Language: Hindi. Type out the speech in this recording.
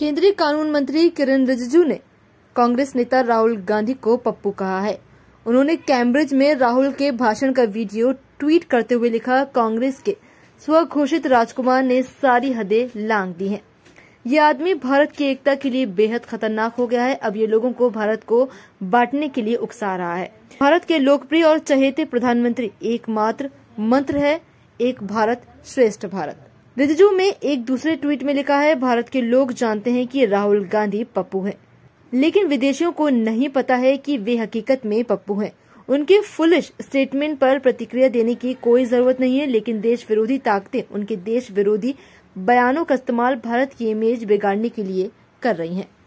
केंद्रीय कानून मंत्री किरण रिजिजू ने कांग्रेस नेता राहुल गांधी को पप्पू कहा है उन्होंने कैम्ब्रिज में राहुल के भाषण का वीडियो ट्वीट करते हुए लिखा कांग्रेस के स्वघोषित राजकुमार ने सारी हदें लांग दी हैं ये आदमी भारत की एकता के लिए बेहद खतरनाक हो गया है अब ये लोगों को भारत को बांटने के लिए उकसा रहा है भारत के लोकप्रिय और चहेते प्रधानमंत्री एकमात्र मंत्र है एक भारत श्रेष्ठ भारत रिजिजू में एक दूसरे ट्वीट में लिखा है भारत के लोग जानते हैं कि राहुल गांधी पप्पू हैं लेकिन विदेशियों को नहीं पता है कि वे हकीकत में पप्पू हैं उनके फुलिश स्टेटमेंट पर प्रतिक्रिया देने की कोई जरूरत नहीं है लेकिन देश विरोधी ताकतें उनके देश विरोधी बयानों का इस्तेमाल भारत की इमेज बिगाड़ने के लिए कर रही हैं